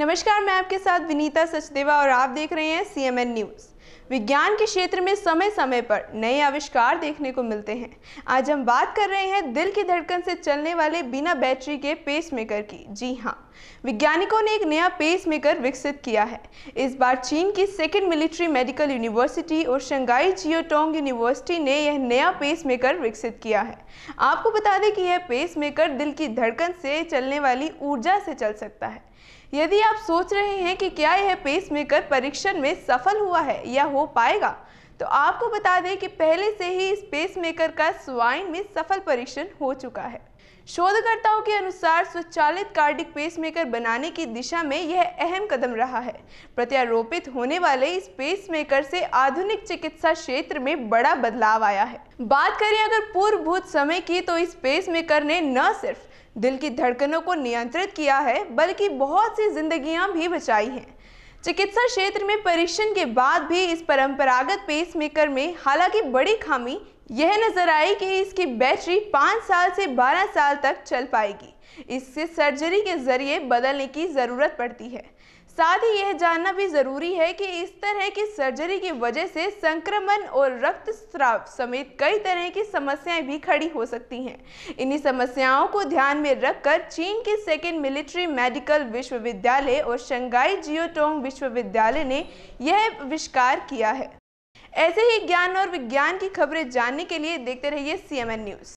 नमस्कार मैं आपके साथ विनीता सचदेवा और आप देख रहे हैं सी एम एन न्यूज़ विज्ञान के क्षेत्र में समय समय पर नए आविष्कार देखने को मिलते हैं आज हम बात कर रहे हैं दिल की धड़कन से चलने वाले बिना बैटरी के पेसमेकर की जी हाँ वैज्ञानिकों ने एक नया पेसमेकर विकसित किया है इस बार चीन की सेकेंड मिलिट्री मेडिकल यूनिवर्सिटी और शंघाई जियोटोंग यूनिवर्सिटी ने यह नया पेसमेकर विकसित किया है आपको बता दें कि यह पेसमेकर दिल की धड़कन से चलने वाली ऊर्जा से चल सकता है यदि आप सोच रहे हैं कि क्या यह पेसमेकर परीक्षण में सफल हुआ है या हो पाएगा तो आपको बता दें कि पहले से ही स्पेस मेकर का स्वाइन में सफल परीक्षण हो चुका है शोधकर्ताओं के अनुसार स्वचालित कार्डिक पेसमेकर बनाने की दिशा में यह अहम कदम रहा है प्रत्यारोपित होने वाले इस पेसमेकर से आधुनिक चिकित्सा क्षेत्र में बड़ा बदलाव आया है बात करें अगर पूर्व भूत समय की तो इस पेसमेकर ने न सिर्फ दिल की धड़कनों को नियंत्रित किया है बल्कि बहुत सी जिंदगियां भी बचाई हैं चिकित्सा क्षेत्र में परीक्षण के बाद भी इस परंपरागत पेसमेकर में हालांकि बड़ी खामी यह नजर आई कि इसकी बैटरी 5 साल से 12 साल तक चल पाएगी इससे सर्जरी के जरिए बदलने की ज़रूरत पड़ती है साथ ही यह जानना भी ज़रूरी है कि इस तरह की सर्जरी की वजह से संक्रमण और रक्त स्राव समेत कई तरह की समस्याएं भी खड़ी हो सकती हैं इन्हीं समस्याओं को ध्यान में रखकर चीन के सेकेंड मिलिट्री मेडिकल विश्वविद्यालय और शंघाई जियोटोंग विश्वविद्यालय ने यह आविष्कार किया है ऐसे ही ज्ञान और विज्ञान की खबरें जानने के लिए देखते रहिए सी न्यूज़